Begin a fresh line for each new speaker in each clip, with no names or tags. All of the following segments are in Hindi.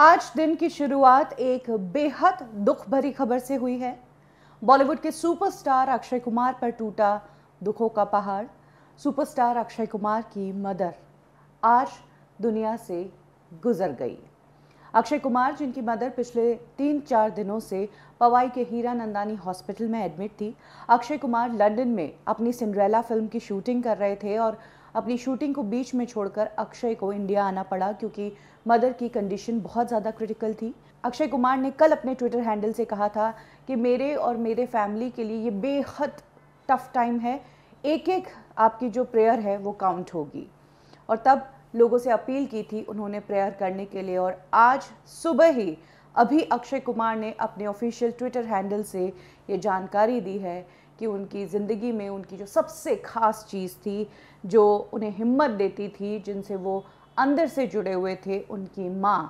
आज दिन की शुरुआत एक बेहद दुख भरी खबर से हुई है बॉलीवुड के सुपरस्टार अक्षय कुमार पर टूटा दुखों का पहाड़ सुपरस्टार अक्षय कुमार की मदर आज दुनिया से गुजर गई अक्षय कुमार जिनकी मदर पिछले तीन चार दिनों से पवाई के हीरा नंदानी हॉस्पिटल में एडमिट थी अक्षय कुमार लंदन में अपनी सिंड्रेला फिल्म की शूटिंग कर रहे थे और अपनी शूटिंग को बीच में छोड़कर अक्षय को इंडिया आना पड़ा क्योंकि मदर की कंडीशन बहुत ज़्यादा क्रिटिकल थी अक्षय कुमार ने कल अपने ट्विटर हैंडल से कहा था कि मेरे और मेरे फैमिली के लिए ये बेहद टफ़ टाइम है एक एक आपकी जो प्रेयर है वो काउंट होगी और तब लोगों से अपील की थी उन्होंने प्रेयर करने के लिए और आज सुबह ही अभी अक्षय कुमार ने अपने ऑफिशियल ट्विटर हैंडल से ये जानकारी दी है कि उनकी ज़िंदगी में उनकी जो सबसे ख़ास चीज़ थी जो उन्हें हिम्मत देती थी जिनसे वो अंदर से जुड़े हुए थे उनकी माँ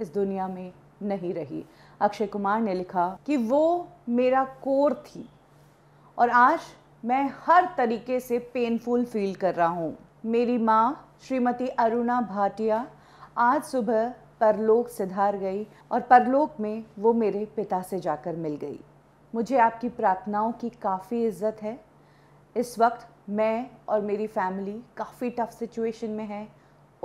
इस दुनिया में नहीं रही अक्षय कुमार ने लिखा कि वो मेरा कोर थी और आज मैं हर तरीके से पेनफुल फील कर रहा हूँ मेरी माँ श्रीमती अरुणा भाटिया आज सुबह परलोक सिधार गई और परलोक में वो मेरे पिता से जाकर मिल गई मुझे आपकी प्रार्थनाओं की काफ़ी इज्जत है इस वक्त मैं और मेरी फैमिली काफ़ी टफ सिचुएशन में है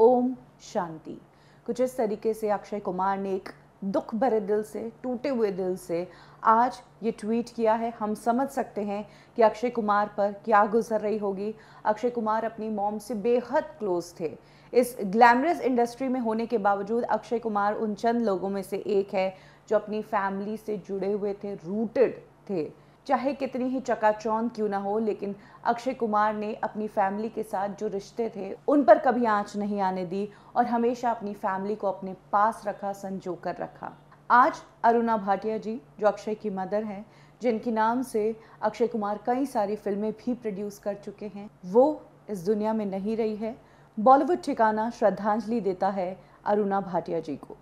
ओम शांति कुछ इस तरीके से अक्षय कुमार ने एक दुख भरे दिल से टूटे हुए दिल से आज ये ट्वीट किया है हम समझ सकते हैं कि अक्षय कुमार पर क्या गुजर रही होगी अक्षय कुमार अपनी मॉम से बेहद क्लोज थे इस ग्लैमरस इंडस्ट्री में होने के बावजूद अक्षय कुमार उन चंद लोगों में से एक है जो अपनी फैमिली से जुड़े हुए थे रूटेड थे चाहे कितनी ही चकाचौंध क्यों ना हो लेकिन अक्षय कुमार ने अपनी फैमिली के साथ जो रिश्ते थे उन पर कभी आँच नहीं आने दी और हमेशा अपनी फैमिली को अपने पास रखा संजो कर रखा आज अरुणा भाटिया जी जो अक्षय की मदर हैं जिनके नाम से अक्षय कुमार कई सारी फिल्में भी प्रोड्यूस कर चुके हैं वो इस दुनिया में नहीं रही है बॉलीवुड ठिकाना श्रद्धांजलि देता है अरुणा भाटिया जी को